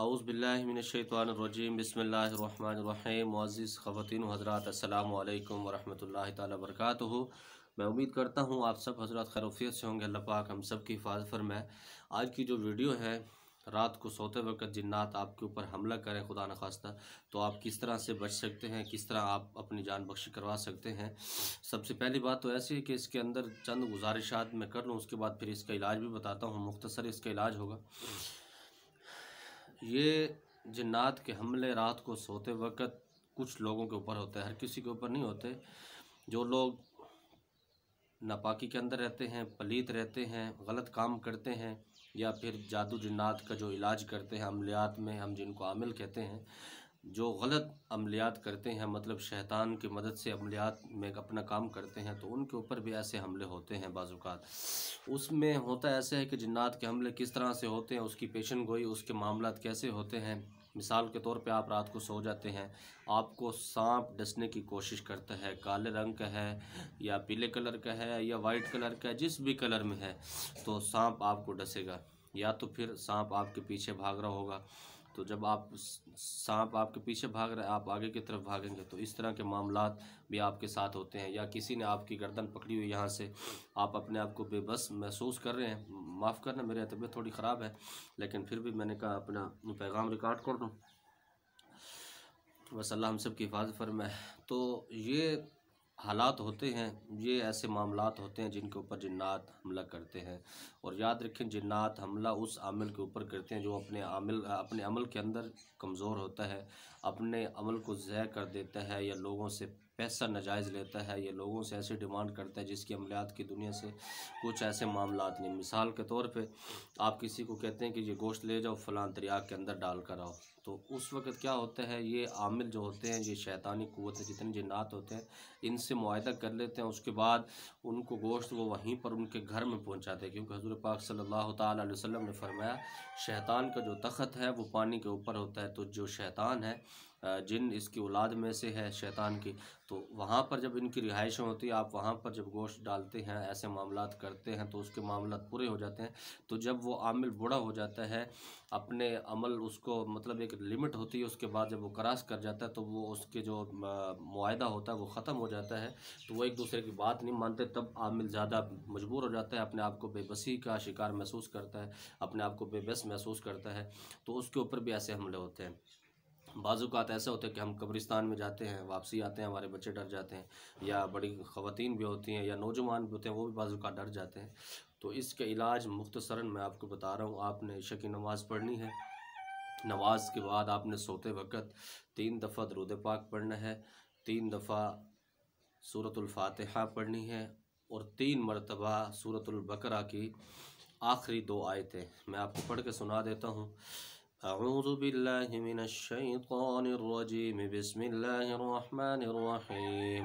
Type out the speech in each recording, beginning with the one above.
आउस बसमीम मोज़ ख़वान हज़रात अल्लाम वरहमल वर्क मैं उम्मीद करता हूँ आप सब हजरत खैरफियत से होंगे अल्लाह पाक हम सब की हिफाजत फरमाए आज की जो वीडियो है रात को सोते वक्त जिन्नात आपके ऊपर हमला करें खुदा नखास्ता तो आप किस तरह से बच सकते हैं किस तरह आप अपनी जान बख्शी करवा सकते हैं सबसे पहली बात तो ऐसी है कि इसके अंदर चंद गुजारिशात मैं कर लूँ उसके बाद फिर इसका इलाज भी बताता हूँ मुख्तसर इसका इलाज होगा ये जिन्नात के हमले रात को सोते वक्त कुछ लोगों के ऊपर होते हैं हर किसी के ऊपर नहीं होते जो लोग नापाकी के अंदर रहते हैं पलीत रहते हैं गलत काम करते हैं या फिर जादू जिन्नात का जो इलाज करते हैं अमलियात में हम जिनको आमिल कहते हैं जो गलत अमलियात करते हैं मतलब शैतान की मदद से अमलियात में अपना काम करते हैं तो उनके ऊपर भी ऐसे हमले होते हैं बाज़ात उसमें होता ऐसे है कि जन्ात के हमले किस तरह से होते हैं उसकी पेशन गोई उसके मामला कैसे होते हैं मिसाल के तौर पे आप रात को सो जाते हैं आपको सांप डसने की कोशिश करता है काले रंग का है या पीले कलर का है या वाइट कलर का है जिस भी कलर में है तो सांप आपको डसेगा या तो फिर सांप आपके पीछे भाग रहा होगा तो जब आप सांप आपके पीछे भाग रहे आप आगे की तरफ भागेंगे तो इस तरह के मामला भी आपके साथ होते हैं या किसी ने आपकी गर्दन पकड़ी हुई यहाँ से आप अपने आप को बेबस महसूस कर रहे हैं माफ़ करना मेरी तबीयत थोड़ी ख़राब है लेकिन फिर भी मैंने कहा अपना पैगाम रिकॉर्ड कर दूँ बस अल्लाह हम सब की हिफाजत फरमाए तो ये हालात होते हैं ये ऐसे मामलात होते हैं जिनके ऊपर जन्नात हमला करते हैं और याद रखें जन्नात हमला उस आमिल के ऊपर करते हैं जो अपने आमिल अपने अमल के अंदर कमज़ोर होता है अपने अमल को ज़य कर देता है या लोगों से पैसा नजायज़ लेता है या लोगों से ऐसी डिमांड करता है जिसकी अमलियात की दुनिया से कुछ ऐसे मामलात नहीं मिसाल के तौर पर आप किसी को कहते हैं कि ये गोश्त ले जाओ फ़लाँ दरिया के अंदर डाल कर आओ तो उस वक़्त क्या होता है ये आमिल जो होते हैं ये शैतानी कुत है जितने जिन्नात होते हैं इनसे माहदा कर लेते हैं उसके बाद उनको गोश्त वो वहीं पर उनके घर में पहुँचाते हैं क्योंकि हजूर पाक सल्ला तसलम ने फरमाया शैतान का जो तख़त है वो पानी के ऊपर होता है तो जो शैतान है जिन इसकी औलाद में से है शैतान की तो वहाँ पर जब इनकी रिहाइशें होती है आप वहाँ पर जब गोश्त डालते हैं ऐसे मामला करते हैं तो उसके मामला पूरे हो जाते हैं तो जब वो आमिल बूढ़ा हो जाता है अपने अमल उसको मतलब एक लिमिट होती है उसके बाद जब वो क्रास कर जाता है तो वो उसके जो माहा होता है वो ख़त्म हो जाता है तो वो एक दूसरे की बात नहीं मानते तब आमिल ज़्यादा मजबूर हो जाता है अपने आप को बेबसी का शिकार महसूस करता है अपने आप को बेबस महसूस करता है तो उसके ऊपर भी ऐसे हमले होते हैं बाज़ात ऐसा होता है कि हम कब्रिस्तान में जाते हैं वापसी आते हैं हमारे बच्चे डर जाते हैं या बड़ी ख़वान भी होती हैं या नौजवान भी होते हैं वो भी बाज़ात डर जाते हैं तो इसका इलाज मुख्तसरा मैं आपको बता रहा हूँ आपने शक़ी नमाज़ पढ़नी है नमाज के बाद आपने सोते वक़्त तीन दफ़ा दरुद पाक पढ़ना है तीन दफ़ा सूरतुल्फातहा पढ़नी है और तीन मरतबा सूरतुल्बकरा की आखिरी दो आयतें मैं आपको पढ़ के सुना देता हूँ الرحمن الرحيم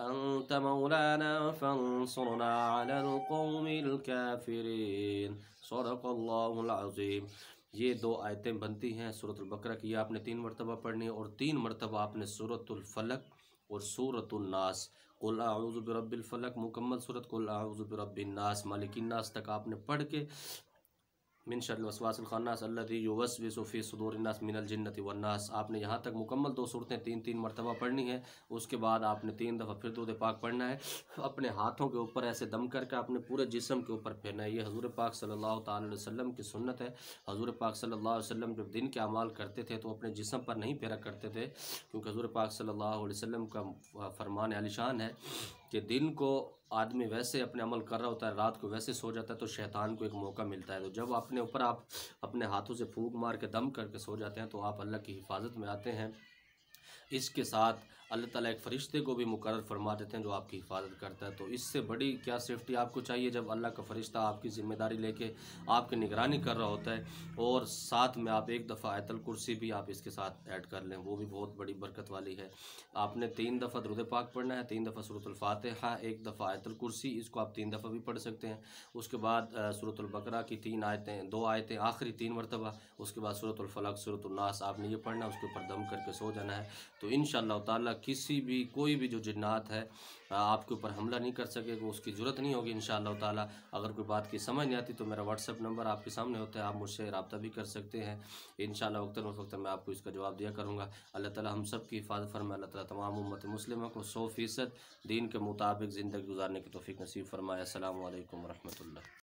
أنت مولانا فانصرنا على القوم الكافرين صدق الله العظيم ये दो आयतें बनती हैं सूरत बकरा की आपने तीन मरतबा पढ़नी और तीन मरतबा आपने सूरतफलक और सूरतनास कुल आउज़ मुकम्मल सूरत कुल नास बरबिलनास मालिकिन नास तक आपने पढ़ के मिन शर्लवसवासनास युवसवसफ़ी सदूरनास मिनल जन्नत वन्नास आपने यहाँ तक मुकम्मल दो सूरतें तीन तीन मरतबा पढ़नी है उसके बाद आपने तीन दफ़ा फिर दो पाक पढ़ना है अपने हाथों के ऊपर ऐसे दम करके अपने पूरे जिसम के ऊपर फेरना है ये हजूर पाक सल्ला वसल्लम की सुन्नत है हजूर पाक सल्ला वसम जब दिन के अमाल करते थे तो अपने जिसम पर नहीं फेरा करते थे क्योंकि हजूर पाक सल्ला वसम का फरमान आलिशान है कि दिन को आदमी वैसे अपने अमल कर रहा होता है रात को वैसे सो जाता है तो शैतान को एक मौका मिलता है तो जब अपने ऊपर आप अपने हाथों से फूक मार के दम करके सो जाते हैं तो आप अल्लाह की हिफाजत में आते हैं इसके साथ अल्लाह ताला एक फ़रिश्ते को भी मुकर फरमा देते हैं जो आपकी हिफाजत करता है तो इससे बड़ी क्या सेफ्टी आपको चाहिए जब अल्लाह का फ़रिश्ता आपकी ज़िम्मेदारी लेके आपकी निगरानी कर रहा होता है और साथ में आप एक दफ़ा आयतल कुर्सी भी आप इसके साथ ऐड कर लें वो भी बहुत बड़ी बरकत वाली है आपने तीन दफ़ा दरुद पाक पढ़ना है तीन दफ़ा सूरतलफ़ातहा एक दफ़ा आयतल कुर्सी इसको आप तीन दफ़ा भी पढ़ सकते हैं उसके बाद सूरतलबकरा की तीन आयतें दो आयतें आखिरी तीन मरतबा उसके बाद सूरतलफ़लक सूरतनास आपने ये पढ़ना है उसके ऊपर दम करके सो जाना है तो इन ताला किसी भी कोई भी जो जन्त है आपके ऊपर हमला नहीं कर सकेगा उसकी ज़रूरत नहीं होगी इन ताला अगर कोई बात की समझ नहीं आती तो मेरा व्हाट्सअप नंबर आपके सामने होता है आप मुझसे रबता भी कर सकते हैं इन वक्ता वक्त मैं आपको इसका जवाब दिया करूँगा अल्लाह ताली हम सब की हिफाजत फरमाए अल्लाह ताली तमाम उम्मत मुस्लिम को सौ फ़ीसद दीन के मुताबिक ज़िंदगी गुजारने की तोफ़ी नसीब फरमाए असल वरम्ह